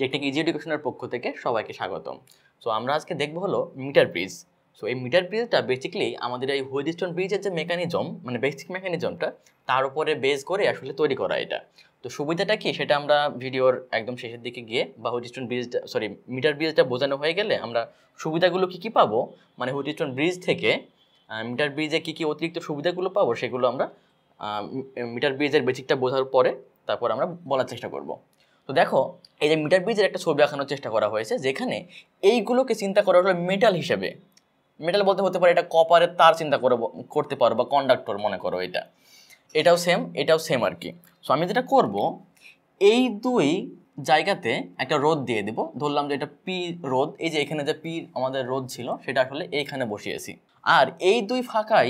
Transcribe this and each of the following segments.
Technique easy এডুকেশনের পক্ষ থেকে সবাইকে স্বাগতম সো আমরা আজকে দেখবো হলো মিটার ব্রিজ সো এই মিটার ব্রিজটা বেসিক্যালি আমাদের এই হুইডিস্টন ব্রিজের যে মেকানিজম মানে বেসিক মেকানিজমটা তার উপরে বেস করে আসলে তৈরি করা এটা তো সুবিধাটা কি সেটা আমরা ভিডিওর একদম শেষের দিকে গিয়ে বা হুইডিস্টন ব্রিজটা সরি মিটার ব্রিজটা বোঝানো হয়ে গেলে আমরা সুবিধাগুলো কী কী পাবো মানে হুইডিস্টন ব্রিজ থেকে মিটার ব্রিজে কী কী অতিরিক্ত সুবিধাগুলো পাবো সেগুলো আমরা মিটার ব্রিজের বেসিকটা বোঝার পরে তারপর আমরা বলার চেষ্টা করবো তো দেখো এই যে মিটার ব্রিজের একটা ছবি আঁকানোর চেষ্টা করা হয়েছে যেখানে এইগুলোকে চিন্তা করা হলো মেটাল হিসেবে মেটাল বলতে হতে পারে এটা কপারের তার চিন্তা করে করতে পারো বা কন্ডাক্টর মনে করো এটা এটাও সেম এটাও সেম আর কি সো আমি যেটা করব এই দুই জায়গাতে একটা রোদ দিয়ে দেবো ধরলাম যে এটা পি রোদ এই যে এখানে যে পি আমাদের রোদ ছিল সেটা আসলে এইখানে বসিয়েছি আর এই দুই ফাঁকাই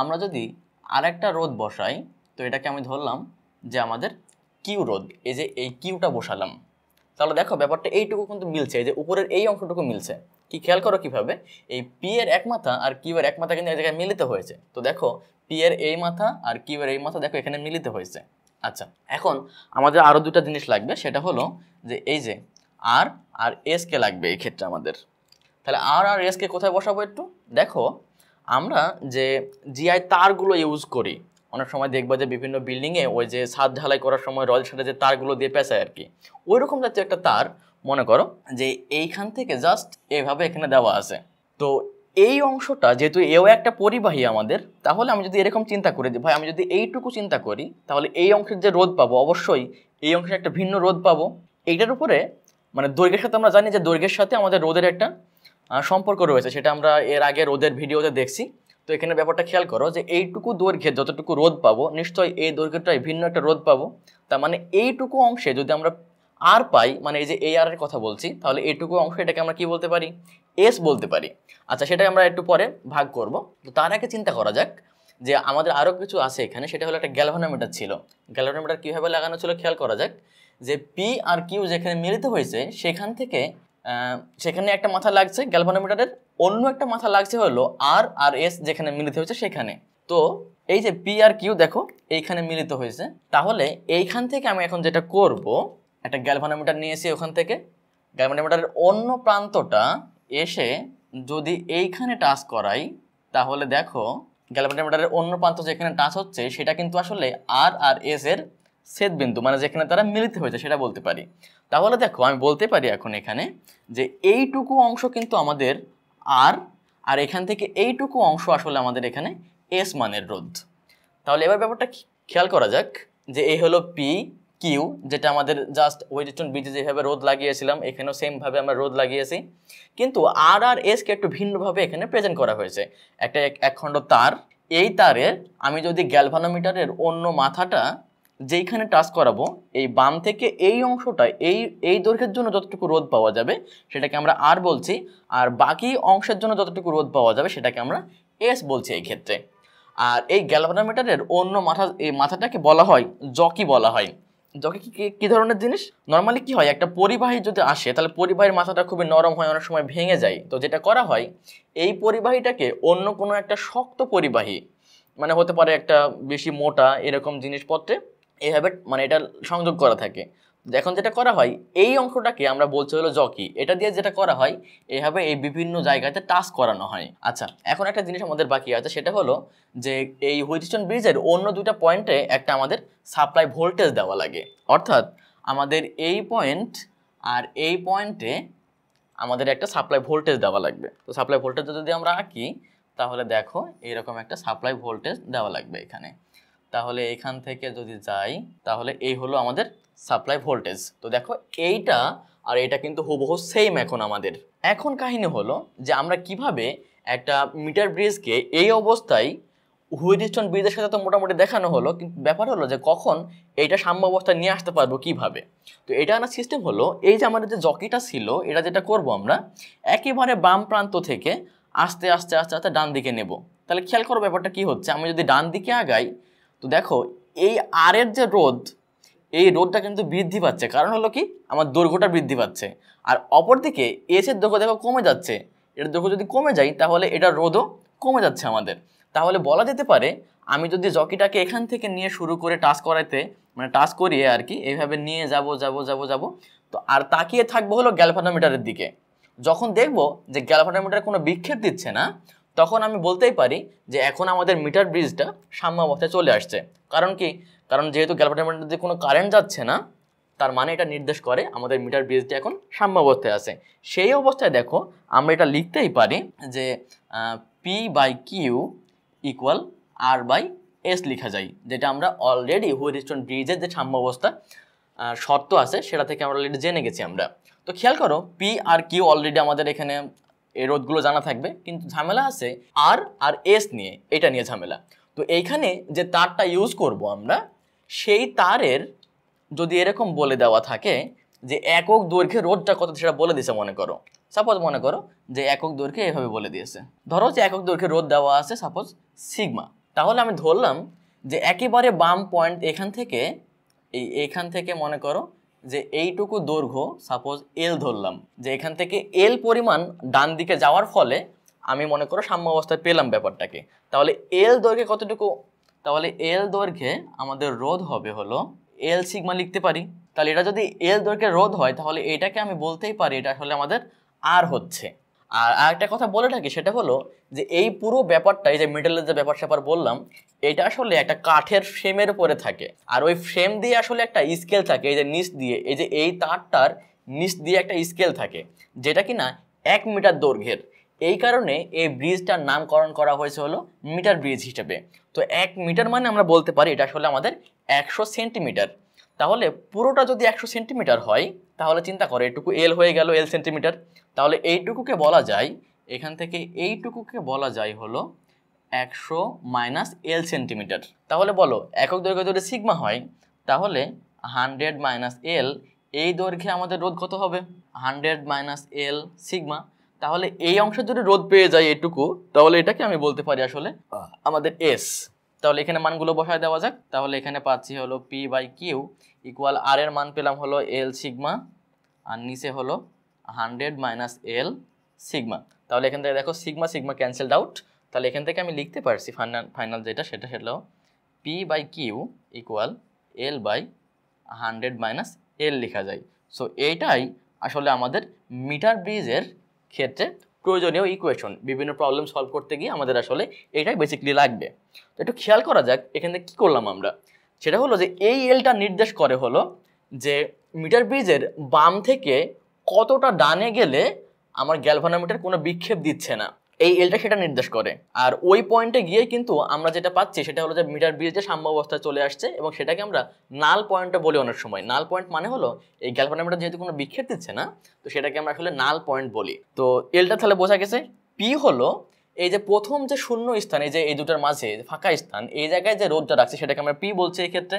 আমরা যদি আরেকটা রোদ বসাই তো এটাকে আমি ধরলাম যে আমাদের কিউ রোদ এই যে এই কিউটা বসালাম তাহলে দেখো ব্যাপারটা এইটুকু কিন্তু মিলছে এই যে উপরের এই অংশটুকু মিলছে কি খেয়াল করো কীভাবে এই পি এর এক মাথা আর কিউ এর এক মাথা কিন্তু এই জায়গায় মিলিত হয়েছে তো দেখো পি এর এই মাথা আর কিউ এর এই মাথা দেখো এখানে মিলিত হয়েছে আচ্ছা এখন আমাদের আরও দুটা জিনিস লাগবে সেটা হলো যে এই যে আর আর এসকে লাগবে এই ক্ষেত্রে আমাদের তাহলে আর আর এসকে কোথায় বসাবো একটু দেখো আমরা যে জিআই তারগুলো ইউজ করি অনেক সময় দেখবো যে বিভিন্ন বিল্ডিংয়ে ওই যে ছাদ ঢালাই করার সময় রয়েল সাথে যে তারগুলো দিয়ে পেঁচায় আর কি ওই রকম জাতীয় একটা তার মনে করো যে এইখান থেকে জাস্ট এভাবে এখানে দেওয়া আছে তো এই অংশটা যেহেতু এও একটা পরিবাহী আমাদের তাহলে আমি যদি এরকম চিন্তা করি দিই ভাই আমি যদি এইটুকু চিন্তা করি তাহলে এই অংশের যে রোদ পাবো অবশ্যই এই অংশের একটা ভিন্ন রোদ পাবো এইটার উপরে মানে দৈর্ঘ্যের সাথে আমরা জানি যে দৈর্ঘ্যের সাথে আমাদের রোদের একটা সম্পর্ক রয়েছে সেটা আমরা এর আগে রোদের ভিডিওতে দেখছি তো এখানে ব্যাপারটা খেয়াল করো যে এইটুকু দৈর্ঘ্যে যতটুকু রোদ পাবো নিশ্চয়ই এই দৈর্ঘ্যটায় ভিন্ন একটা রোদ পাবো তার মানে এইটুকু অংশে যদি আমরা আর পাই মানে এই যে এই আর এর কথা বলছি তাহলে এইটুকু অংশ এটাকে আমরা কি বলতে পারি এস বলতে পারি আচ্ছা সেটাকে আমরা একটু পরে ভাগ করব তো তার আগে চিন্তা করা যাক যে আমাদের আরও কিছু আছে এখানে সেটা হলো একটা গ্যালভানোমিটার ছিল গ্যালভানোমিটার কীভাবে লাগানো ছিল খেয়াল করা যাক যে পি আর কিউ যেখানে মিলিত হয়েছে সেখান থেকে সেখানে একটা মাথা লাগছে গ্যালভানোমিটারের অন্য একটা মাথা লাগছে হলো আর আর এস যেখানে মিলিত হয়েছে সেখানে তো এই যে পি আর কিউ দেখো এইখানে মিলিত হয়েছে তাহলে এইখান থেকে আমি এখন যেটা করব একটা গ্যালভানোমিটার নিয়ে এসে ওখান থেকে গ্যালভানোমিটারের অন্য প্রান্তটা এসে যদি এইখানে টাচ করাই তাহলে দেখো গ্যালভানোমিটারের অন্য প্রান্ত যেখানে টাচ হচ্ছে সেটা কিন্তু আসলে আর আর এস এর ছেদবিন্দু মানে যেখানে তারা মিলিত হয়েছে সেটা বলতে পারি তাহলে দেখো আমি বলতে পারি এখন এখানে যে এইটুকু অংশ কিন্তু আমাদের আর আর এখান থেকে এইটুকু অংশ আসলে আমাদের এখানে এস মানের রোদ তাহলে এবার ব্যাপারটা খেয়াল করা যাক যে এই হলো পি কিউ যেটা আমাদের জাস্ট ওয়েডিস্টন বিচে যেভাবে রোদ লাগিয়েছিলাম এখানেও সেমভাবে আমরা রোদ লাগিয়েছি কিন্তু আর আর এসকে একটু ভিন্নভাবে এখানে প্রেজেন্ট করা হয়েছে একটা একখণ্ড তার এই তারের আমি যদি গ্যালভানোমিটারের অন্য মাথাটা যেইখানে টাচ করাবো এই বাম থেকে এই অংশটা এই এই দৈর্ঘ্যের জন্য যতটুকু রোদ পাওয়া যাবে সেটাকে আমরা আর বলছি আর বাকি অংশের জন্য যতটুকু রোদ পাওয়া যাবে সেটাকে আমরা এস বলছি এই ক্ষেত্রে আর এই গ্যালভানোমিটারের অন্য মাথা এই মাথাটাকে বলা হয় জকি বলা হয় জকি কি কী ধরনের জিনিস নর্মালি কি হয় একটা পরিবাহী যদি আসে তাহলে পরিবাহীর মাথাটা খুবই নরম হয় অনেক সময় ভেঙে যায় তো যেটা করা হয় এই পরিবাহীটাকে অন্য কোনো একটা শক্ত পরিবাহী মানে হতে পারে একটা বেশি মোটা এরকম জিনিসপত্রে এইভাবে মানে এটা সংযোগ করা থাকে এখন যেটা করা হয় এই অংশটাকে আমরা বলছি হলো জকি এটা দিয়ে যেটা করা হয় এইভাবে এই বিভিন্ন জায়গাতে টাস্ক করানো হয় আচ্ছা এখন একটা জিনিস আমাদের বাকি আছে সেটা হলো যে এই হুইটস্টোন ব্রিজের অন্য দুইটা পয়েন্টে একটা আমাদের সাপ্লাই ভোল্টেজ দেওয়া লাগে অর্থাৎ আমাদের এই পয়েন্ট আর এই পয়েন্টে আমাদের একটা সাপ্লাই ভোল্টেজ দেওয়া লাগবে তো সাপ্লাই ভোল্টেজ যদি আমরা আঁকি তাহলে দেখো এরকম একটা সাপ্লাই ভোল্টেজ দেওয়া লাগবে এখানে তাহলে এখান থেকে যদি যাই তাহলে এই হলো আমাদের সাপ্লাই ভোল্টেজ তো দেখো এইটা আর এটা কিন্তু হুবহু সেম এখন আমাদের এখন কাহিনী হলো যে আমরা কিভাবে একটা মিটার ব্রিজকে এই অবস্থায় হুইডিস্টন ব্রিজের সাথে তো মোটামুটি দেখানো হলো কিন্তু ব্যাপার হলো যে কখন এটা অবস্থায় নিয়ে আসতে পারবো কিভাবে তো এটা আনার সিস্টেম হলো এই যে আমাদের যে জকিটা ছিল এটা যেটা করব আমরা একেবারে বাম প্রান্ত থেকে আস্তে আস্তে আস্তে আস্তে ডান দিকে নেব তাহলে খেয়াল করো ব্যাপারটা কি হচ্ছে আমি যদি ডান দিকে আগাই তো দেখো এই আরের যে রোদ এই রোদটা কিন্তু বৃদ্ধি পাচ্ছে কারণ হলো কি আমার দৈর্ঘ্যটা বৃদ্ধি পাচ্ছে আর অপরদিকে এসের দৈর্ঘ্য দেখো কমে যাচ্ছে এর দৈর্ঘ্য যদি কমে যায় তাহলে এটার রোদও কমে যাচ্ছে আমাদের তাহলে বলা যেতে পারে আমি যদি জকিটাকে এখান থেকে নিয়ে শুরু করে টাচ করাইতে মানে টাচ করিয়ে আর কি এইভাবে নিয়ে যাব যাব যাব যাব তো আর তাকিয়ে থাকবো হলো গ্যালভানোমিটারের দিকে যখন দেখব যে গ্যালভানোমিটার কোনো বিক্ষেপ দিচ্ছে না তখন আমি বলতেই পারি যে এখন আমাদের মিটার ব্রিজটা সাম্য অবস্থায় চলে আসছে কারণ কি কারণ যেহেতু গ্যালপাটার দিয়ে কোনো কারেন্ট যাচ্ছে না তার মানে এটা নির্দেশ করে আমাদের মিটার ব্রিজটি এখন সাম্য অবস্থায় আছে সেই অবস্থায় দেখো আমরা এটা লিখতেই পারি যে P by Q equal R by S লিখা যায় যেটা আমরা অলরেডি হুইরিস্টন ব্রিজের যে সাম্য অবস্থা শর্ত আছে সেটা থেকে আমরা অলরেডি জেনে গেছি আমরা তো খেয়াল করো পি আর কিউ অলরেডি আমাদের এখানে এই রোধগুলো জানা থাকবে কিন্তু ঝামেলা আছে আর আর এস নিয়ে এটা নিয়ে ঝামেলা তো এইখানে যে তারটা ইউজ করব আমরা সেই তারের যদি এরকম বলে দেওয়া থাকে যে একক দৈর্ঘ্যে রোধটা কত সেটা বলে দিয়েছে মনে করো সাপোজ মনে করো যে একক দৈর্ঘ্যে এভাবে বলে দিয়েছে ধরো যে একক দৈর্ঘ্যে রোধ দেওয়া আছে সাপোজ সিগমা তাহলে আমি ধরলাম যে একেবারে বাম পয়েন্ট এখান থেকে এই এখান থেকে মনে করো যে এইটুকু দৈর্ঘ্য সাপোজ এল ধরলাম যে এখান থেকে এল পরিমাণ ডান দিকে যাওয়ার ফলে আমি মনে করো সাম্য অবস্থায় পেলাম ব্যাপারটাকে তাহলে এল দৈর্ঘ্যে কতটুকু তাহলে এল দৈর্ঘ্যে আমাদের রোধ হবে হলো এল সিগমা লিখতে পারি তাহলে এটা যদি এল দৈর্ঘ্যে রোধ হয় তাহলে এটাকে আমি বলতেই পারি এটা আসলে আমাদের আর হচ্ছে আর একটা কথা বলে থাকি সেটা হলো যে এই পুরো ব্যাপারটা এই যে মিডলের যে ব্যাপার স্যাপার বললাম এটা আসলে একটা কাঠের ফ্রেমের উপরে থাকে আর ওই ফ্রেম দিয়ে আসলে একটা স্কেল থাকে এই যে নিচ দিয়ে এই যে এই তারটার নিচ দিয়ে একটা স্কেল থাকে যেটা কি না এক মিটার দৈর্ঘ্যের এই কারণে এই ব্রিজটার নামকরণ করা হয়েছে হলো মিটার ব্রিজ হিসেবে তো এক মিটার মানে আমরা বলতে পারি এটা আসলে আমাদের একশো সেন্টিমিটার তাহলে পুরোটা যদি একশো সেন্টিমিটার হয় তাহলে চিন্তা করো এটুকু এল হয়ে গেল এল সেন্টিমিটার তাহলে এইটুকুকে বলা যায় এখান থেকে এইটুকুকে বলা যায় হলো একশো মাইনাস এল সেন্টিমিটার তাহলে বলো একক দৈর্ঘ্য যদি সিগমা হয় তাহলে হান্ড্রেড মাইনাস এল এই দৈর্ঘ্যে আমাদের রোধ কত হবে হান্ড্রেড মাইনাস এল সিগমা তাহলে এই অংশ যদি রোধ পেয়ে যায় এটুকু তাহলে এটাকে আমি বলতে পারি আসলে আমাদের এস তাহলে এখানে মানগুলো বসায় দেওয়া যাক তাহলে এখানে পাচ্ছি হলো P by Q equal R এর মান পেলাম হলো এল সিগমা আর নিচে হলো হান্ড্রেড মাইনাস এল সিগমা তাহলে এখান থেকে দেখো সিগমা সিগমা ক্যান্সেলড আউট তাহলে এখান থেকে আমি লিখতে পারছি ফাইনাল ফাইনাল যেটা সেটা হলো P by Q equal L by hundred minus L লেখা যায় সো এইটাই আসলে আমাদের মিটার ব্রিজের ক্ষেত্রে প্রয়োজনীয় ইকুয়েশন বিভিন্ন প্রবলেম সলভ করতে গিয়ে আমাদের আসলে এটাই বেসিকলি লাগবে তো একটু খেয়াল করা যাক এখানে কী করলাম আমরা সেটা হলো যে এই এলটা নির্দেশ করে হলো যে মিটার ব্রিজের বাম থেকে কতটা ডানে গেলে আমার গ্যালভানোমিটার কোনো বিক্ষেপ দিচ্ছে না এই এলটা সেটা নির্দেশ করে আর ওই পয়েন্টে গিয়ে কিন্তু আমরা যেটা পাচ্ছি সেটা হলো যে মিটার ব্রিজে সাম্য অবস্থায় চলে আসছে এবং সেটাকে আমরা নাল পয়েন্টটা বলি অনেক সময় নাল পয়েন্ট মানে হলো এই গ্যালফোনামিটার যেহেতু কোনো বিক্ষেপ দিচ্ছে না তো সেটাকে আমরা আসলে নাল পয়েন্ট বলি তো এলটা তাহলে বোঝা গেছে পি হলো এই যে প্রথম যে শূন্য স্থান এই যে এই দুটার মাঝে ফাঁকা স্থান এই জায়গায় যে রোদটা রাখছে সেটাকে আমরা পি বলছি এই ক্ষেত্রে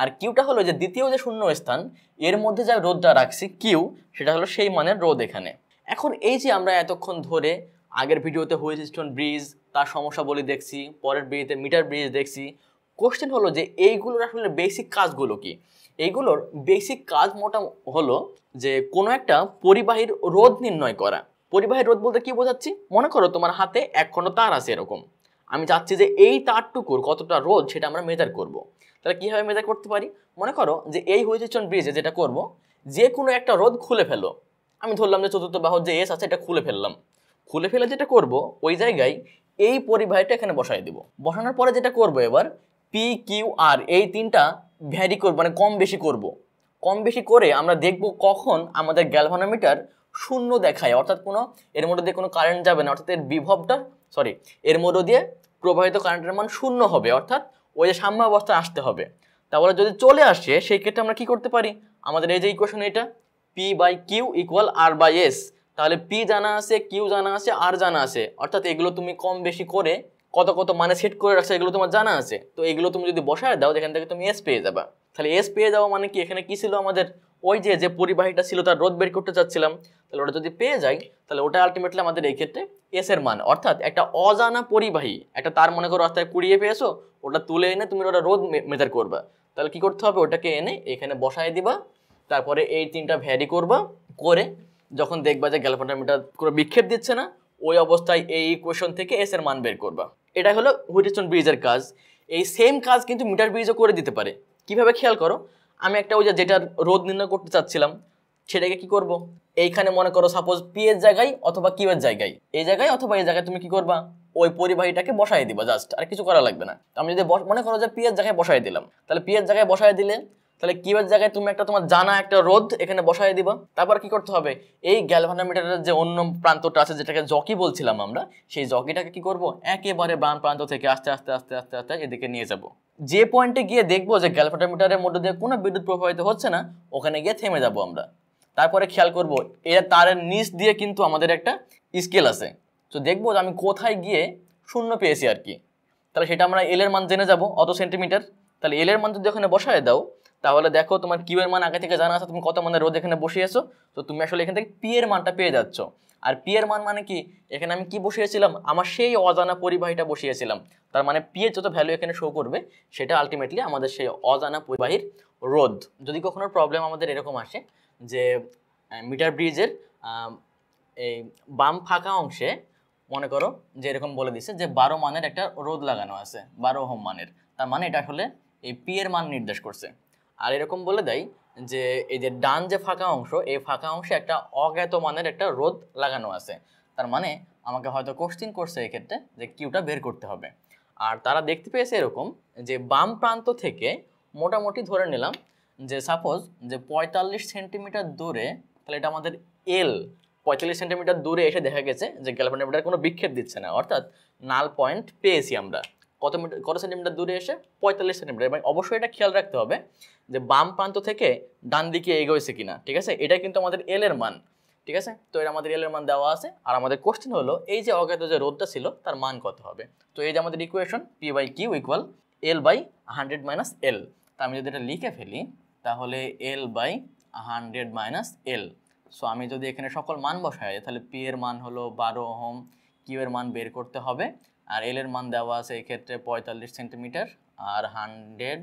আর কিউটা হলো যে দ্বিতীয় যে শূন্য স্থান এর মধ্যে যা রোদটা রাখছি কিউ সেটা হলো সেই মানের রোদ এখানে এখন এই যে আমরা এতক্ষণ ধরে আগের ভিডিওতে হুইল স্টোন ব্রিজ তার সমস্যা বলে দেখছি পরের ভিডিওতে মিটার ব্রিজ দেখছি কোশ্চেন হলো যে এইগুলোর আসলে বেসিক কাজগুলো কি এইগুলোর বেসিক কাজ মোটা হলো যে কোনো একটা পরিবাহীর রোধ নির্ণয় করা পরিবাহীর রোধ বলতে কি বোঝাচ্ছি মনে করো তোমার হাতে এক খণ্ড তার আছে এরকম আমি চাচ্ছি যে এই তারটুকুর কতটা রোধ সেটা আমরা মেজার করব। তাহলে কীভাবে মেজার করতে পারি মনে করো যে এই হুইচন ব্রিজে যেটা করব যে কোনো একটা রোধ খুলে ফেলো আমি ধরলাম যে চতুর্থ বাহু যে এস আছে এটা খুলে ফেললাম খুলে ফেলে যেটা করব ওই জায়গায় এই পরিবাহীটা এখানে বসাই দেব বসানোর পরে যেটা করব এবার পি কিউ আর এই তিনটা ভ্যারি করব মানে কম বেশি করব কম বেশি করে আমরা দেখব কখন আমাদের গ্যালভানোমিটার শূন্য দেখায় অর্থাৎ কোনো এর মধ্যে দিয়ে কোনো কারেন্ট যাবে না অর্থাৎ এর বিভবটা সরি এর মধ্য দিয়ে প্রবাহিত কারেন্টের মান শূন্য হবে অর্থাৎ ওই যে অবস্থায় আসতে হবে তাহলে যদি চলে আসে সেই ক্ষেত্রে আমরা কি করতে পারি আমাদের এই যে ইকুয়েশন এটা P by Q equal R by S তাহলে পি জানা আছে কিউ জানা আছে আর জানা আছে অর্থাৎ এগুলো তুমি কম বেশি করে কত কত মানে সেট করে রাখছো এগুলো তোমার জানা আছে তো এগুলো তুমি যদি বসায় দাও যেখান থেকে তুমি এস পেয়ে যাবা তাহলে এস পেয়ে যাওয়া মানে কি এখানে কী ছিল আমাদের ওই যে যে পরিবাহীটা ছিল তার রোদ বের করতে চাচ্ছিলাম তাহলে ওটা যদি পেয়ে যাই তাহলে ওটা আলটিমেটলি আমাদের এই ক্ষেত্রে এস এর মান অর্থাৎ একটা অজানা পরিবাহী একটা তার মনে করো রাস্তায় কুড়িয়ে পেয়েছো ওটা তুলে এনে তুমি ওটা রোদ মেজার করবা তাহলে কি করতে হবে ওটাকে এনে এখানে বসায় দিবা তারপরে এই তিনটা ভ্যারি করবা করে যখন দেখবা যে গ্যালোপোটামিটার কোনো বিক্ষেপ দিচ্ছে না ওই অবস্থায় এই ইকুয়েশন থেকে এস এর মান বের করবা এটা হলো হুইটস্টোন ব্রিজের কাজ এই সেম কাজ কিন্তু মিটার ব্রিজও করে দিতে পারে কিভাবে খেয়াল করো আমি একটা ওই যে যেটা রোদ নির্ণয় করতে চাচ্ছিলাম সেটাকে কি করব। এইখানে মনে করো সাপোজ পি এর জায়গায় অথবা কিউয়ের জায়গায় এই জায়গায় অথবা এই জায়গায় তুমি কি করবা ওই পরিবাহীটাকে বসাই দিবা জাস্ট আর কিছু করা লাগবে না আমি যদি মনে করো যে পি এর জায়গায় বসাই দিলাম তাহলে পি এর জায়গায় বসাই দিলে তাহলে কিউয়ের জায়গায় তুমি একটা তোমার জানা একটা রোদ এখানে বসায় দিবা তারপর কি করতে হবে এই গ্যালভানোমিটারের যে অন্য প্রান্তটা আছে যেটাকে জকি বলছিলাম আমরা সেই জকিটাকে কি করব একেবারে বাম প্রান্ত থেকে আস্তে আস্তে আস্তে আস্তে আস্তে এদিকে নিয়ে যাব যে পয়েন্টে গিয়ে দেখবো যে গ্যালভানোমিটারের মধ্যে দিয়ে কোনো বিদ্যুৎ প্রবাহিত হচ্ছে না ওখানে গিয়ে থেমে যাব আমরা তারপরে খেয়াল করব এর তারের নিচ দিয়ে কিন্তু আমাদের একটা স্কেল আছে তো দেখবো যে আমি কোথায় গিয়ে শূন্য পেয়েছি আর কি তাহলে সেটা আমরা এলের মান জেনে যাব অত সেন্টিমিটার তাহলে এলের মান যদি ওখানে বসায় দাও তাহলে দেখো তোমার কিউ এর মান আগে থেকে জানা আছে তুমি কত মানে রোদ এখানে আছো তো তুমি আসলে এখান থেকে পি এর মানটা পেয়ে যাচ্ছ আর পি এর মান মানে কি এখানে আমি কি বসিয়েছিলাম আমার সেই অজানা পরিবাহীটা বসিয়েছিলাম তার মানে পি এর যত ভ্যালু এখানে শো করবে সেটা আলটিমেটলি আমাদের সেই অজানা পরিবাহীর রোধ যদি কখনো প্রবলেম আমাদের এরকম আসে যে মিটার ব্রিজের এই বাম ফাঁকা অংশে মনে করো যে এরকম বলে দিছে যে বারো মানের একটা রোদ লাগানো আছে বারো হোম মানের তার মানে এটা আসলে এই পি এর মান নির্দেশ করছে আর এরকম বলে দেয় যে এই যে ডান যে ফাঁকা অংশ এই ফাঁকা অংশে একটা অজ্ঞাত মানের একটা রোদ লাগানো আছে তার মানে আমাকে হয়তো কোশ্চিন করছে এক্ষেত্রে যে কিউটা বের করতে হবে আর তারা দেখতে পেয়েছে এরকম যে বাম প্রান্ত থেকে মোটামুটি ধরে নিলাম যে সাপোজ যে পঁয়তাল্লিশ সেন্টিমিটার দূরে তাহলে এটা আমাদের এল পঁয়তাল্লিশ সেন্টিমিটার দূরে এসে দেখা গেছে যে গ্যালভানোমিটার কোনো বিক্ষেপ দিচ্ছে না অর্থাৎ নাল পয়েন্ট পেয়েছি আমরা কত মিটার কত সেন্টিমিটার দূরে এসে পঁয়তাল্লিশ সেন্টিমিটার এবং অবশ্যই এটা খেয়াল রাখতে হবে যে বাম প্রান্ত থেকে ডান দিকে এগোয়েছে কিনা ঠিক আছে এটা কিন্তু আমাদের এল এর মান ঠিক আছে তো এটা আমাদের এল এর মান দেওয়া আছে আর আমাদের কোশ্চেন হলো এই যে অজ্ঞাত যে রোদটা ছিল তার মান কত হবে তো এই যে আমাদের equation P by Q equal L by hundred minus L তা আমি যদি এটা লিখে ফেলি তাহলে L by hundred minus L so আমি যদি এখানে সকল মান বসাই তাহলে পি এর মান হলো বারো ওহম কিউ এর মান বের করতে হবে আর এল এর মান দেওয়া আছে এই ক্ষেত্রে পঁয়তাল্লিশ সেন্টিমিটার আর hundred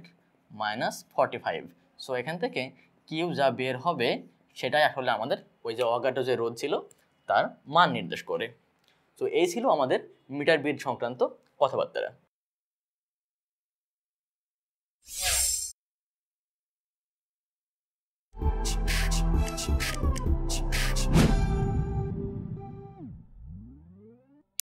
minus forty five so এখান থেকে কিউ যা বের হবে সেটাই আসলে আমাদের ওই যে অগাটো যে রোদ ছিল তার মান নির্দেশ করে তো এই ছিল আমাদের মিটার বিট সংক্রান্ত কথাবার্তারা